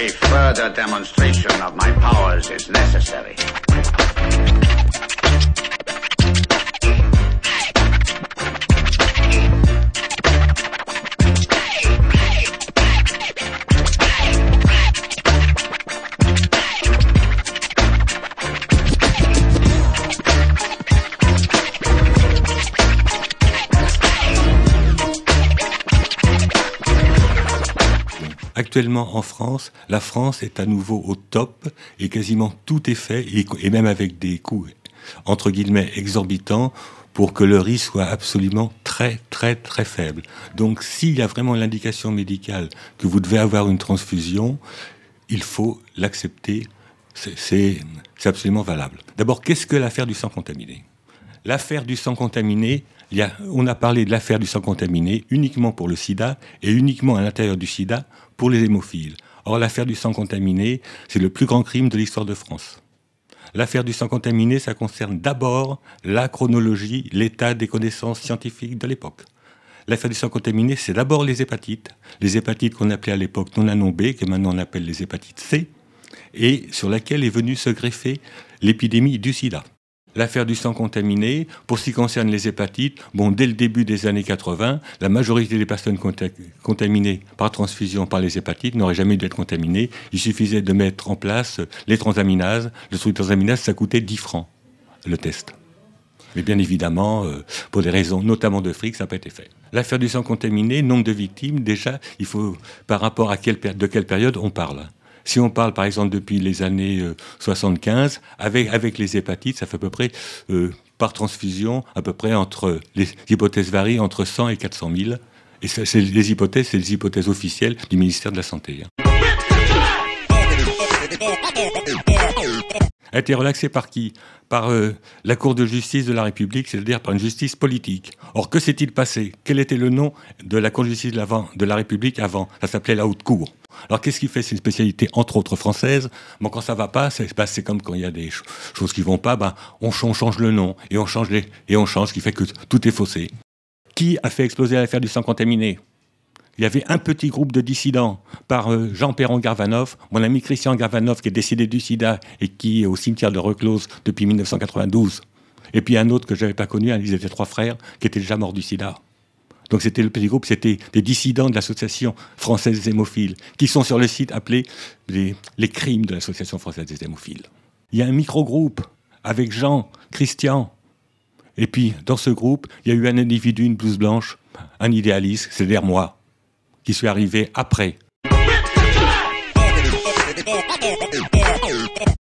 A further demonstration of my powers is necessary. Actuellement en France, la France est à nouveau au top et quasiment tout est fait, et, même avec des coûts entre guillemets exorbitants pour que le risque soit absolument très très très faible. Donc s'il y a vraiment l'indication médicale que vous devez avoir une transfusion, il faut l'accepter. C'est absolument valable. D'abord, qu'est-ce que l'affaire du sang contaminé L'affaire du sang contaminé, on a parlé de l'affaire du sang contaminé uniquement pour le sida et uniquement à l'intérieur du sida pour les hémophiles. Or, l'affaire du sang contaminé, c'est le plus grand crime de l'histoire de France. L'affaire du sang contaminé, ça concerne d'abord la chronologie, l'état des connaissances scientifiques de l'époque. L'affaire du sang contaminé, c'est d'abord les hépatites, les hépatites qu'on appelait à l'époque non anombées, que maintenant on appelle les hépatites C, et sur laquelle est venue se greffer l'épidémie du sida l'affaire du sang contaminé, pour ce qui concerne les hépatites, bon, dès le début des années 80, la majorité des personnes contaminées par transfusion par les hépatites n'auraient jamais dû être contaminées. Il suffisait de mettre en place les transaminases. Le truc transaminase, ça coûtait 10 francs, le test. Mais bien évidemment, euh, pour des raisons notamment de fric, ça n'a pas été fait. L'affaire du sang contaminé, nombre de victimes, déjà, il faut, par rapport à de quelle période on parle si on parle par exemple depuis les années 75, euh, avec, avec les hépatites, ça fait à peu près, euh, par transfusion, à peu près entre, euh, les hypothèses varient entre 100 et 400 000. Et c'est les hypothèses, c'est les hypothèses officielles du ministère de la Santé. Hein a été relaxé par qui Par euh, la Cour de justice de la République, c'est-à-dire par une justice politique. Or, que s'est-il passé Quel était le nom de la Cour de justice de, la République avant Ça s'appelait la Haute Cour. Alors, qu'est-ce qui fait C'est une spécialité, entre autres, française. quand ça va pas, bah, c'est comme quand il y a des choses qui vont pas, bah, on, on, change le nom et on change, les, et on change, ce qui fait que tout est faussé. Qui a fait exploser l'affaire du sang contaminé il y avait un petit groupe de dissidents par euh, Jean Perron Garvanov, mon ami Christian Garvanov qui est décédé du sida et qui est au cimetière de Reclose depuis 1992. Et puis un autre que je n'avais pas connu, hein, ils étaient trois frères, qui étaient déjà morts du sida. Donc c'était le petit groupe, c'était des dissidents de l'association française des hémophiles, qui sont sur le site appelé les, les crimes de l'association française des hémophiles. Il y a un micro-groupe avec Jean, Christian. Et puis dans ce groupe, il y a eu un individu, une blouse blanche, un idéaliste, c'est-à-dire moi qui suis arrivé après.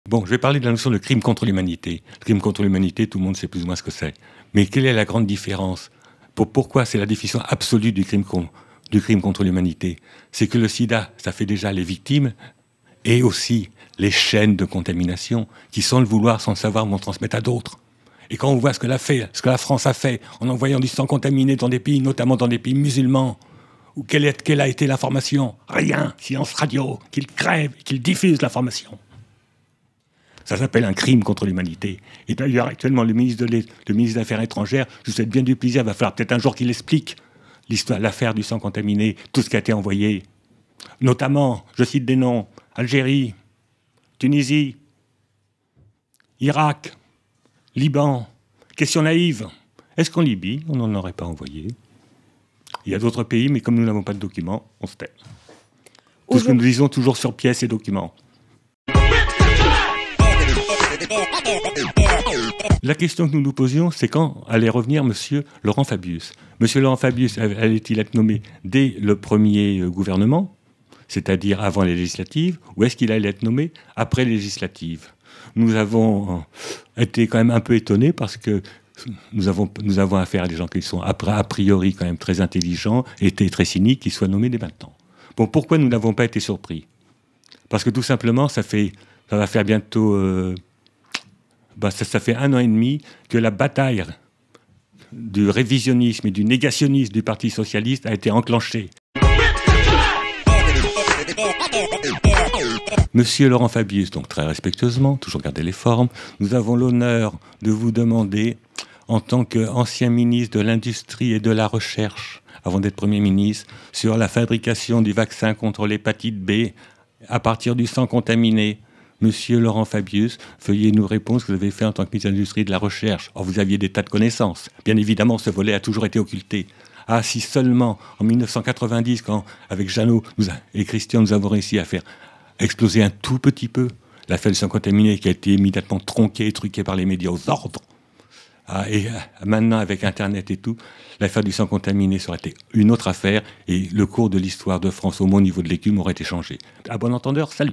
Bon, je vais parler de la notion de crime contre l'humanité. Le crime contre l'humanité, tout le monde sait plus ou moins ce que c'est. Mais quelle est la grande différence Pour, Pourquoi c'est la définition absolue du crime, du crime contre l'humanité C'est que le sida, ça fait déjà les victimes et aussi les chaînes de contamination qui, sans le vouloir, sans le savoir, vont transmettre à d'autres. Et quand on voit ce que, fait, ce que la France a fait en envoyant du sang contaminé dans des pays, notamment dans des pays musulmans, ou quelle, a été la formation Rien. Science radio. Qu'il crève, qu'il diffuse formation. Ça s'appelle un crime contre l'humanité. Et d'ailleurs, actuellement, le ministre, des Affaires étrangères, je vous souhaite bien du plaisir, va falloir peut-être un jour qu'il explique l'affaire du sang contaminé, tout ce qui a été envoyé. Notamment, je cite des noms, Algérie, Tunisie, Irak, Liban. Question naïve. Est-ce qu'en Libye, on n'en aurait pas envoyé il y a d'autres pays, mais comme nous n'avons pas de documents, on se tait. Tout ce que nous disons toujours sur pièces et documents. La question que nous nous posions, c'est quand allait revenir M. Laurent Fabius. Monsieur Laurent Fabius allait-il être nommé dès le premier euh, gouvernement, c'est-à-dire avant les législatives, ou est-ce qu'il allait être nommé après les législatives Nous avons euh, été quand même un peu étonnés parce que nous avons, affaire à des gens qui sont a, priori quand même très intelligents et très cyniques, qui soient nommés dès maintenant. Bon, pourquoi nous n'avons pas été surpris Parce que tout simplement, ça, va faire bientôt... Euh, bah, ça, ça fait un an et demi que la bataille du révisionnisme et du négationnisme du Parti socialiste a été enclenchée. Monsieur Laurent Fabius, donc très respectueusement, toujours garder les formes, nous avons l'honneur de vous demander en tant qu'ancien ministre de l'Industrie et de la Recherche, avant d'être Premier ministre, sur la fabrication du vaccin contre l'hépatite B à partir du sang contaminé. Monsieur Laurent Fabius, veuillez nous répondre ce que vous avez fait en tant que ministre de l'Industrie et de la Recherche. Or, vous aviez des tas de connaissances. Bien évidemment, ce volet a toujours été occulté. Ah, si seulement en 1990, quand, avec Jeannot et Christian, nous avons réussi à faire exploser un tout petit peu la feuille sang contaminé, qui a été immédiatement tronquée et truquée par les médias aux ordres, ah, et euh, maintenant, avec Internet et tout, l'affaire du sang contaminé, serait une autre affaire et le cours de l'histoire de France, au moins au niveau de l'écume, aurait été changé. À bon entendeur, salut